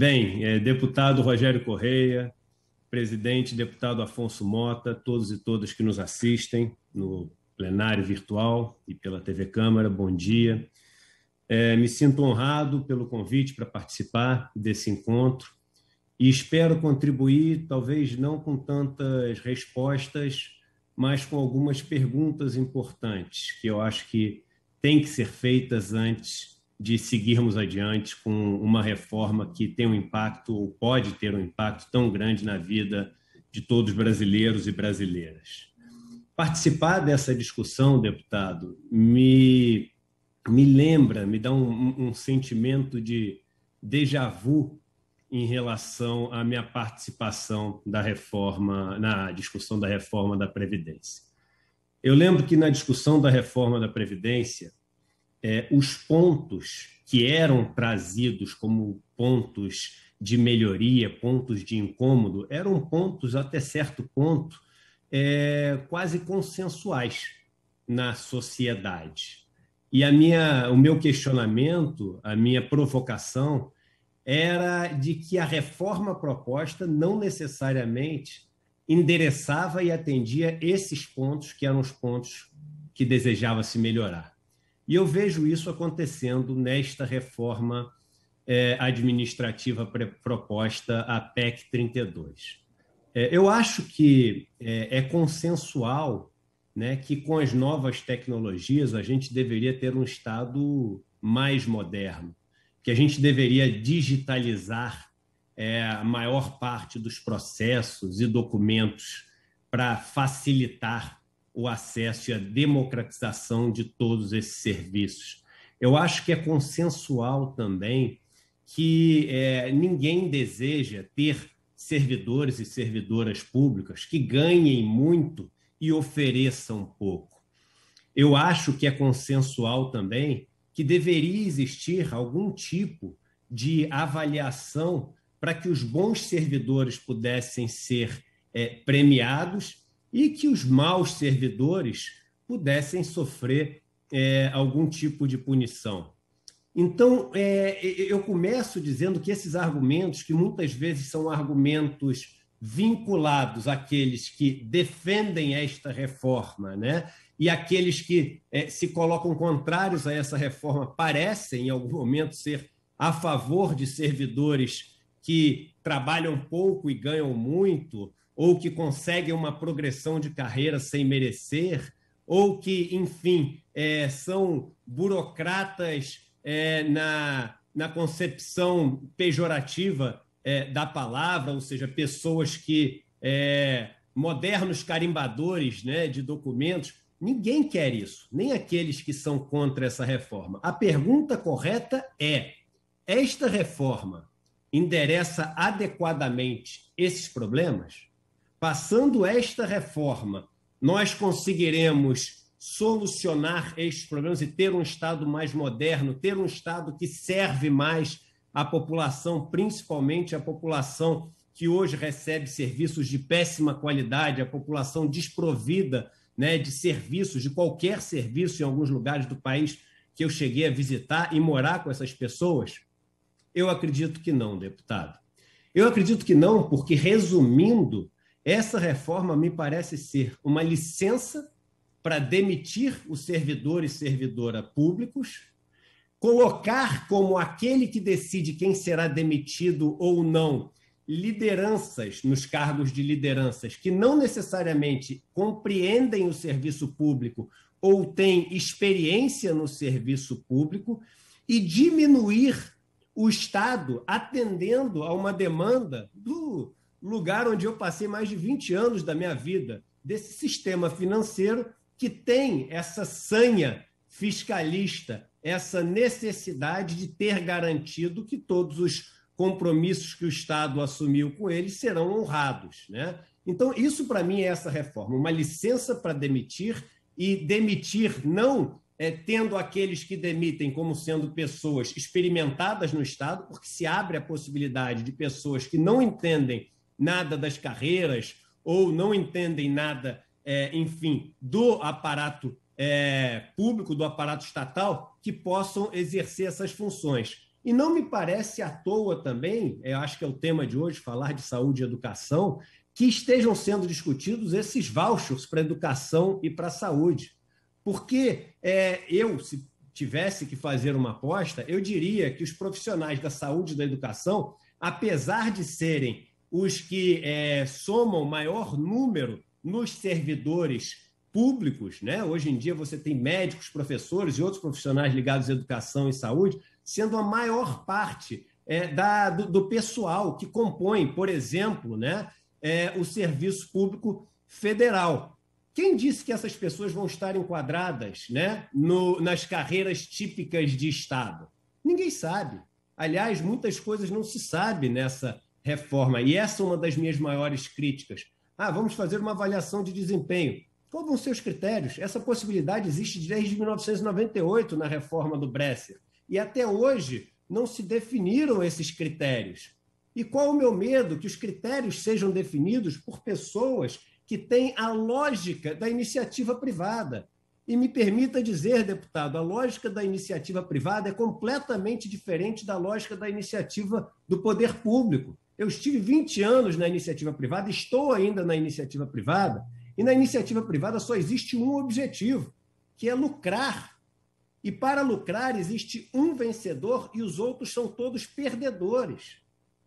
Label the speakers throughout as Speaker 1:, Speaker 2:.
Speaker 1: Bem, é, deputado Rogério Correia, presidente, deputado Afonso Mota, todos e todas que nos assistem no plenário virtual e pela TV Câmara, bom dia. É, me sinto honrado pelo convite para participar desse encontro e espero contribuir, talvez não com tantas respostas, mas com algumas perguntas importantes que eu acho que têm que ser feitas antes de seguirmos adiante com uma reforma que tem um impacto, ou pode ter um impacto tão grande na vida de todos brasileiros e brasileiras. Participar dessa discussão, deputado, me, me lembra, me dá um, um sentimento de déjà vu em relação à minha participação da reforma, na discussão da reforma da Previdência. Eu lembro que na discussão da reforma da Previdência, é, os pontos que eram trazidos como pontos de melhoria, pontos de incômodo, eram pontos, até certo ponto, é, quase consensuais na sociedade. E a minha, o meu questionamento, a minha provocação, era de que a reforma proposta não necessariamente endereçava e atendia esses pontos que eram os pontos que desejava se melhorar. E eu vejo isso acontecendo nesta reforma é, administrativa proposta à PEC 32. É, eu acho que é, é consensual né, que, com as novas tecnologias, a gente deveria ter um Estado mais moderno, que a gente deveria digitalizar a maior parte dos processos e documentos para facilitar o acesso e a democratização de todos esses serviços. Eu acho que é consensual também que é, ninguém deseja ter servidores e servidoras públicas que ganhem muito e ofereçam pouco. Eu acho que é consensual também que deveria existir algum tipo de avaliação para que os bons servidores pudessem ser é, premiados e que os maus servidores pudessem sofrer é, algum tipo de punição. Então, é, eu começo dizendo que esses argumentos, que muitas vezes são argumentos vinculados àqueles que defendem esta reforma, né? e aqueles que é, se colocam contrários a essa reforma parecem, em algum momento, ser a favor de servidores que trabalham pouco e ganham muito, ou que conseguem uma progressão de carreira sem merecer, ou que, enfim, é, são burocratas é, na, na concepção pejorativa é, da palavra, ou seja, pessoas que. É, modernos carimbadores né, de documentos, ninguém quer isso, nem aqueles que são contra essa reforma. A pergunta correta é: esta reforma endereça adequadamente esses problemas? Passando esta reforma, nós conseguiremos solucionar estes problemas e ter um Estado mais moderno, ter um Estado que serve mais à população, principalmente a população que hoje recebe serviços de péssima qualidade, a população desprovida né, de serviços, de qualquer serviço em alguns lugares do país que eu cheguei a visitar e morar com essas pessoas? Eu acredito que não, deputado. Eu acredito que não, porque resumindo, essa reforma me parece ser uma licença para demitir os servidores e servidora públicos, colocar como aquele que decide quem será demitido ou não lideranças nos cargos de lideranças que não necessariamente compreendem o serviço público ou têm experiência no serviço público e diminuir o Estado atendendo a uma demanda do lugar onde eu passei mais de 20 anos da minha vida, desse sistema financeiro que tem essa sanha fiscalista, essa necessidade de ter garantido que todos os compromissos que o Estado assumiu com eles serão honrados. Né? Então, isso para mim é essa reforma, uma licença para demitir e demitir não é, tendo aqueles que demitem como sendo pessoas experimentadas no Estado, porque se abre a possibilidade de pessoas que não entendem nada das carreiras ou não entendem nada, é, enfim, do aparato é, público, do aparato estatal, que possam exercer essas funções. E não me parece à toa também, eu acho que é o tema de hoje, falar de saúde e educação, que estejam sendo discutidos esses vouchers para educação e para saúde. Porque é, eu, se tivesse que fazer uma aposta, eu diria que os profissionais da saúde e da educação, apesar de serem os que é, somam maior número nos servidores públicos, né? Hoje em dia você tem médicos, professores e outros profissionais ligados à educação e saúde, sendo a maior parte é, da, do, do, pessoal que compõe, por exemplo, né, é, o serviço público federal. Quem disse que essas pessoas vão estar enquadradas né, no, nas carreiras típicas de Estado? Ninguém sabe. Aliás, muitas coisas não se sabe nessa reforma. E essa é uma das minhas maiores críticas. Ah, vamos fazer uma avaliação de desempenho. Quais vão ser os critérios? Essa possibilidade existe desde 1998 na reforma do Bresser. E até hoje não se definiram esses critérios. E qual o meu medo? Que os critérios sejam definidos por pessoas que têm a lógica da iniciativa privada. E me permita dizer, deputado, a lógica da iniciativa privada é completamente diferente da lógica da iniciativa do poder público. Eu estive 20 anos na iniciativa privada, estou ainda na iniciativa privada, e na iniciativa privada só existe um objetivo, que é lucrar. E para lucrar existe um vencedor e os outros são todos perdedores.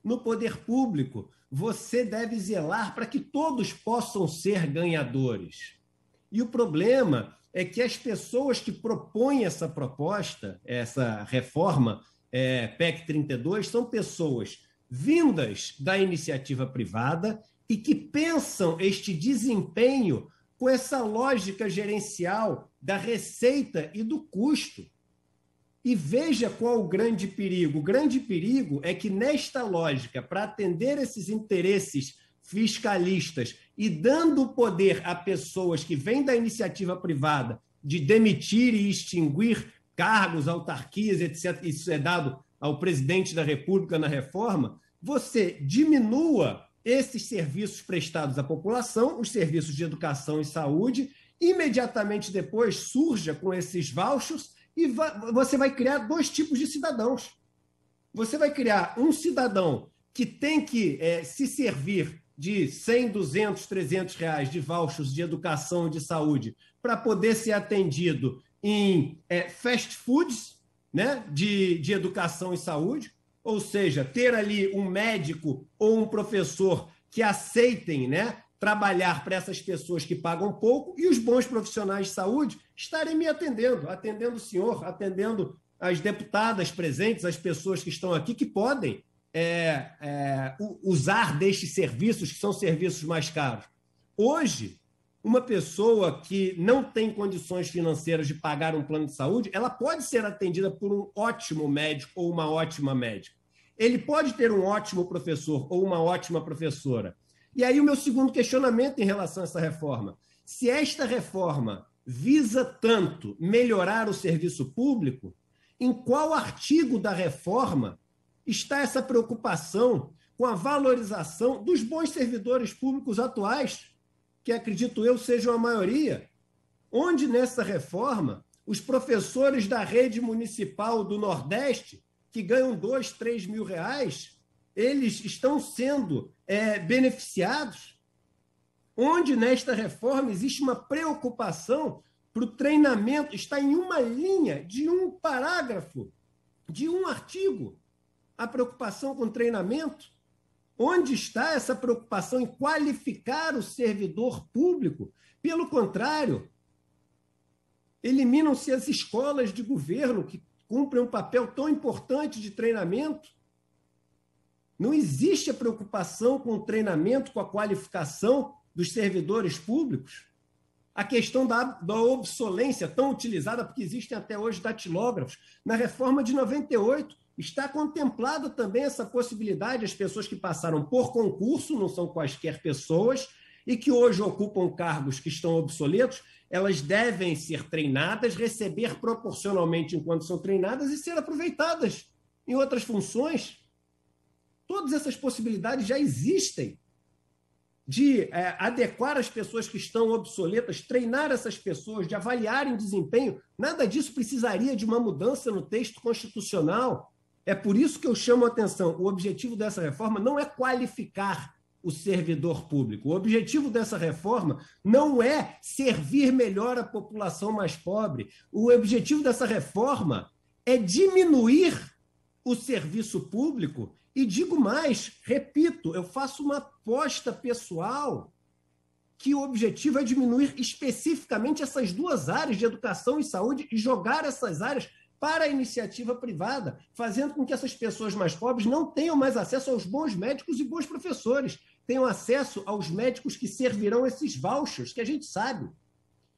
Speaker 1: No poder público, você deve zelar para que todos possam ser ganhadores. E o problema é que as pessoas que propõem essa proposta, essa reforma é, PEC 32, são pessoas vindas da iniciativa privada e que pensam este desempenho com essa lógica gerencial da receita e do custo. E veja qual o grande perigo. O grande perigo é que, nesta lógica, para atender esses interesses fiscalistas e dando poder a pessoas que vêm da iniciativa privada de demitir e extinguir cargos, autarquias, etc., isso é dado ao presidente da República na reforma, você diminua esses serviços prestados à população, os serviços de educação e saúde, imediatamente depois surja com esses vouchers e va você vai criar dois tipos de cidadãos. Você vai criar um cidadão que tem que é, se servir de 100, 200, 300 reais de vouchers de educação e de saúde para poder ser atendido em é, fast foods, né, de, de educação e saúde, ou seja, ter ali um médico ou um professor que aceitem né, trabalhar para essas pessoas que pagam pouco e os bons profissionais de saúde estarem me atendendo, atendendo o senhor, atendendo as deputadas presentes, as pessoas que estão aqui, que podem é, é, usar destes serviços, que são serviços mais caros. Hoje, uma pessoa que não tem condições financeiras de pagar um plano de saúde, ela pode ser atendida por um ótimo médico ou uma ótima médica. Ele pode ter um ótimo professor ou uma ótima professora. E aí, o meu segundo questionamento em relação a essa reforma: se esta reforma visa tanto melhorar o serviço público, em qual artigo da reforma está essa preocupação com a valorização dos bons servidores públicos atuais? que acredito eu sejam a maioria, onde nessa reforma os professores da rede municipal do Nordeste, que ganham dois, três mil reais, eles estão sendo é, beneficiados? Onde nesta reforma existe uma preocupação para o treinamento, está em uma linha, de um parágrafo, de um artigo, a preocupação com treinamento? Onde está essa preocupação em qualificar o servidor público? Pelo contrário, eliminam-se as escolas de governo que cumprem um papel tão importante de treinamento. Não existe a preocupação com o treinamento, com a qualificação dos servidores públicos. A questão da, da obsolência, tão utilizada, porque existem até hoje datilógrafos, na reforma de 98, Está contemplada também essa possibilidade, as pessoas que passaram por concurso, não são quaisquer pessoas, e que hoje ocupam cargos que estão obsoletos, elas devem ser treinadas, receber proporcionalmente enquanto são treinadas e ser aproveitadas em outras funções. Todas essas possibilidades já existem de é, adequar as pessoas que estão obsoletas, treinar essas pessoas, de avaliar em desempenho. Nada disso precisaria de uma mudança no texto constitucional. É por isso que eu chamo a atenção: o objetivo dessa reforma não é qualificar o servidor público. O objetivo dessa reforma não é servir melhor a população mais pobre. O objetivo dessa reforma é diminuir o serviço público. E digo mais, repito, eu faço uma aposta pessoal que o objetivo é diminuir especificamente essas duas áreas de educação e saúde e jogar essas áreas para a iniciativa privada, fazendo com que essas pessoas mais pobres não tenham mais acesso aos bons médicos e bons professores, tenham acesso aos médicos que servirão esses vouchers, que a gente sabe.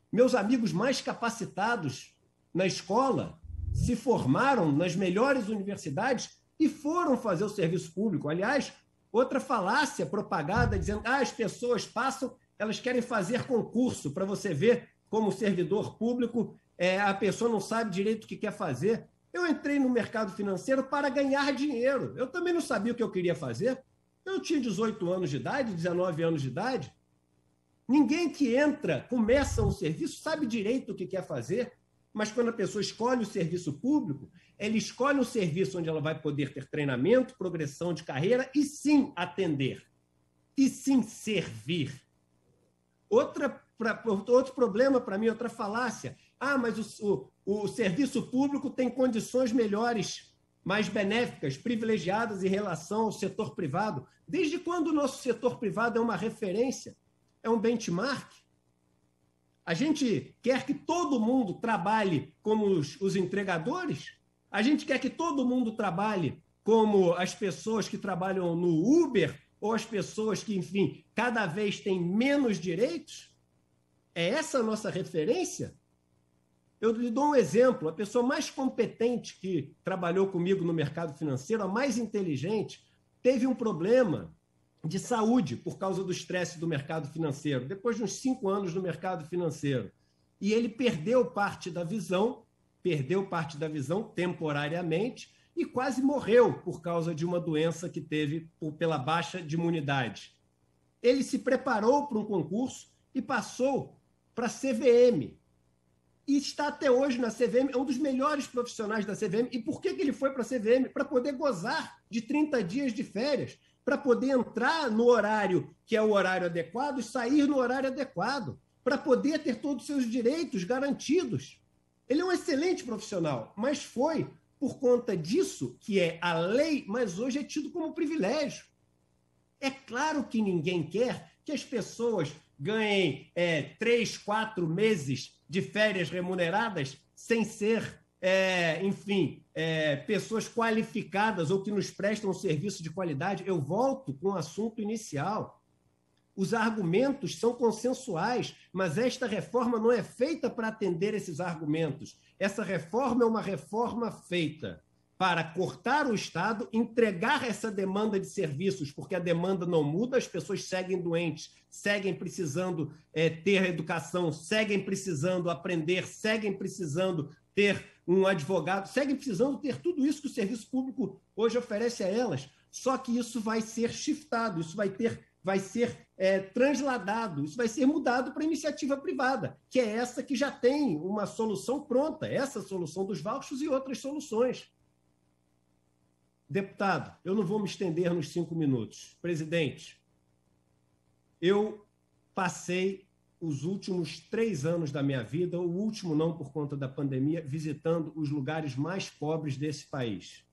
Speaker 1: Meus amigos mais capacitados na escola se formaram nas melhores universidades e foram fazer o serviço público. Aliás, outra falácia propagada dizendo que ah, as pessoas passam, elas querem fazer concurso para você ver como servidor público é, a pessoa não sabe direito o que quer fazer. Eu entrei no mercado financeiro para ganhar dinheiro. Eu também não sabia o que eu queria fazer. Eu tinha 18 anos de idade, 19 anos de idade. Ninguém que entra, começa um serviço, sabe direito o que quer fazer, mas quando a pessoa escolhe o serviço público, ela escolhe um serviço onde ela vai poder ter treinamento, progressão de carreira e sim atender, e sim servir. Outra, pra, outro problema para mim, outra falácia, ah, mas o, o, o serviço público tem condições melhores, mais benéficas, privilegiadas em relação ao setor privado. Desde quando o nosso setor privado é uma referência? É um benchmark? A gente quer que todo mundo trabalhe como os, os, entregadores? A gente quer que todo mundo trabalhe como as pessoas que trabalham no Uber ou as pessoas que, enfim, cada vez têm menos direitos? É essa a nossa referência? Eu lhe dou um exemplo: a pessoa mais competente que trabalhou comigo no mercado financeiro, a mais inteligente, teve um problema de saúde por causa do estresse do mercado financeiro, depois de uns cinco anos no mercado financeiro. E ele perdeu parte da visão, perdeu parte da visão temporariamente e quase morreu por causa de uma doença que teve por, pela baixa de imunidade. Ele se preparou para um concurso e passou para a CVM, e está até hoje na CVM, é um dos melhores profissionais da CVM. E por que, que ele foi para a CVM? Para poder gozar de 30 dias de férias, para poder entrar no horário que é o horário adequado e sair no horário adequado, para poder ter todos os seus direitos garantidos. Ele é um excelente profissional, mas foi por conta disso que é a lei, mas hoje é tido como privilégio. É claro que ninguém quer que as pessoas ganhem é, três, quatro meses de férias remuneradas sem ser, é, enfim, é, pessoas qualificadas ou que nos prestam um serviço de qualidade. Eu volto com o assunto inicial. Os argumentos são consensuais, mas esta reforma não é feita para atender esses argumentos. Essa reforma é uma reforma feita para cortar o Estado, entregar essa demanda de serviços, porque a demanda não muda, as pessoas seguem doentes, seguem precisando é, ter educação, seguem precisando aprender, seguem precisando ter um advogado, seguem precisando ter tudo isso que o serviço público hoje oferece a elas. Só que isso vai ser shiftado, isso vai ter vai ser é, transladado, isso vai ser mudado para iniciativa privada, que é essa que já tem uma solução pronta, essa solução dos vouchers e outras soluções. Deputado, eu não vou me estender nos cinco minutos. Presidente, eu passei os últimos três anos da minha vida, o último não por conta da pandemia, visitando os lugares mais pobres desse país.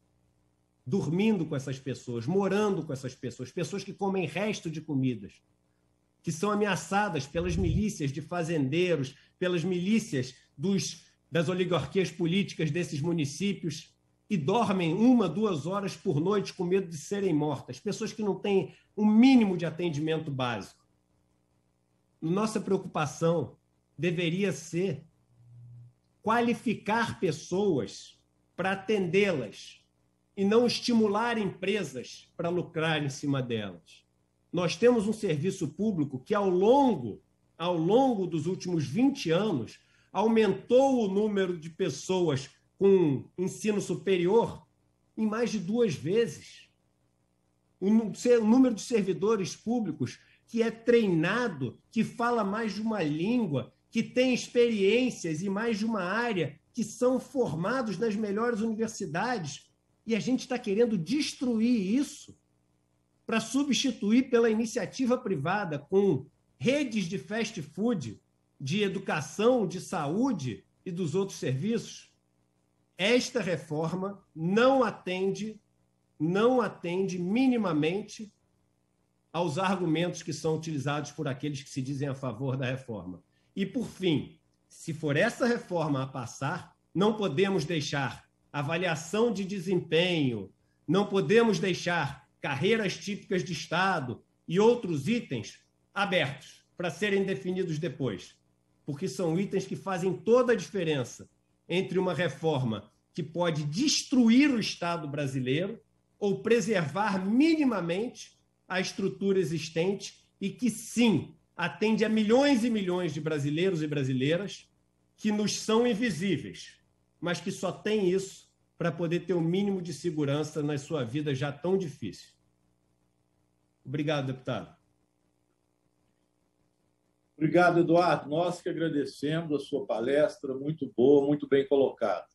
Speaker 1: Dormindo com essas pessoas, morando com essas pessoas, pessoas que comem resto de comidas, que são ameaçadas pelas milícias de fazendeiros, pelas milícias dos, das oligarquias políticas desses municípios, e dormem uma, duas horas por noite com medo de serem mortas, pessoas que não têm o um mínimo de atendimento básico. Nossa preocupação deveria ser qualificar pessoas para atendê-las e não estimular empresas para lucrar em cima delas. Nós temos um serviço público que ao longo ao longo dos últimos 20 anos aumentou o número de pessoas com ensino superior em mais de duas vezes. O número de servidores públicos que é treinado, que fala mais de uma língua, que tem experiências em mais de uma área, que são formados nas melhores universidades, e a gente está querendo destruir isso para substituir pela iniciativa privada com redes de fast food, de educação, de saúde e dos outros serviços? esta reforma não atende, não atende minimamente aos argumentos que são utilizados por aqueles que se dizem a favor da reforma. E por fim, se for essa reforma a passar, não podemos deixar avaliação de desempenho, não podemos deixar carreiras típicas de Estado e outros itens abertos para serem definidos depois, porque são itens que fazem toda a diferença entre uma reforma que pode destruir o Estado brasileiro ou preservar minimamente a estrutura existente e que, sim, atende a milhões e milhões de brasileiros e brasileiras que nos são invisíveis, mas que só tem isso para poder ter o um mínimo de segurança na sua vida já tão difícil. Obrigado, deputado. Obrigado, Eduardo. Nós que agradecemos a sua palestra, muito boa, muito bem colocada.